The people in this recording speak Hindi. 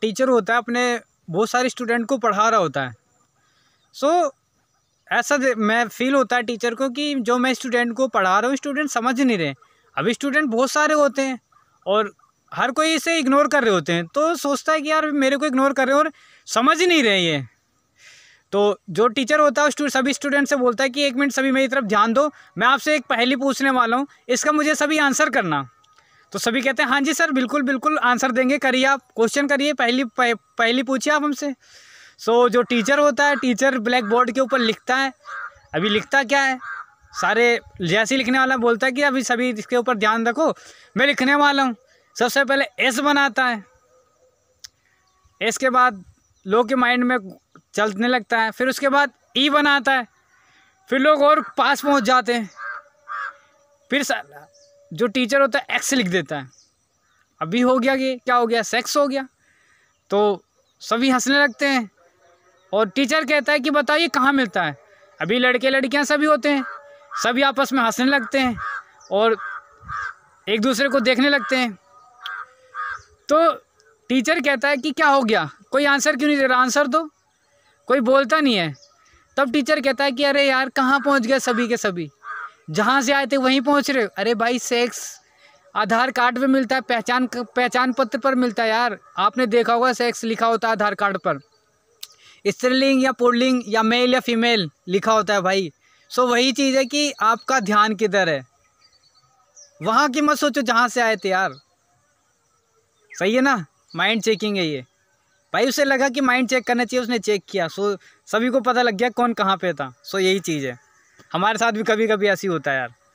टीचर होता है अपने बहुत सारे स्टूडेंट को पढ़ा रहा होता है सो so, ऐसा मैं फील होता है टीचर को कि जो मैं स्टूडेंट को पढ़ा रहा हूँ स्टूडेंट समझ नहीं रहे अभी स्टूडेंट बहुत सारे होते हैं और हर कोई इसे इग्नोर कर रहे होते हैं तो सोचता है कि यार मेरे को इग्नोर कर रहे हैं और समझ नहीं रहे ये तो जो टीचर होता है सभी स्टूडेंट से बोलता है कि एक मिनट सभी मेरी तरफ ध्यान दो मैं आपसे एक पहली पूछने वाला हूँ इसका मुझे सभी आंसर करना तो सभी कहते हैं हाँ जी सर बिल्कुल बिल्कुल आंसर देंगे करिए आप क्वेश्चन करिए पहली पह, पहली पूछिए आप हमसे सो so, जो टीचर होता है टीचर ब्लैक बोर्ड के ऊपर लिखता है अभी लिखता क्या है सारे जैसे लिखने वाला बोलता है कि अभी सभी इसके ऊपर ध्यान रखो मैं लिखने वाला हूँ सबसे पहले एस बनाता है एस के बाद लोग के माइंड में चलने लगता है फिर उसके बाद ई e बनाता है फिर लोग और पास पहुँच जाते हैं फिर जो टीचर होता है एक्स लिख देता है अभी हो गया कि क्या हो गया सेक्स हो गया तो सभी हंसने लगते हैं और टीचर कहता है कि बताइए कहाँ मिलता है अभी लड़के लड़कियाँ सभी होते हैं सभी आपस में हंसने लगते हैं और एक दूसरे को देखने लगते हैं तो टीचर कहता है कि क्या हो गया कोई आंसर क्यों नहीं दे रहा आंसर दो कोई बोलता नहीं है तब टीचर कहता है कि अरे यार कहाँ पहुँच गए सभी के सभी जहाँ से आए थे वहीं पहुँच रहे हो अरे भाई सेक्स आधार कार्ड पे मिलता है पहचान पहचान पत्र पर मिलता है यार आपने देखा होगा सेक्स लिखा होता है आधार कार्ड पर स्त्रीलिंग या पुल्लिंग या मेल या फीमेल लिखा होता है भाई सो वही चीज़ है कि आपका ध्यान किधर है वहाँ की मत सोचो जहाँ से आए थे यार सही है ना माइंड चेकिंग है ये भाई उसे लगा कि माइंड चेक करना चाहिए उसने चेक किया सो सभी को पता लग गया कौन कहाँ पे था सो यही चीज़ है हमारे साथ भी कभी कभी ऐसी होता है यार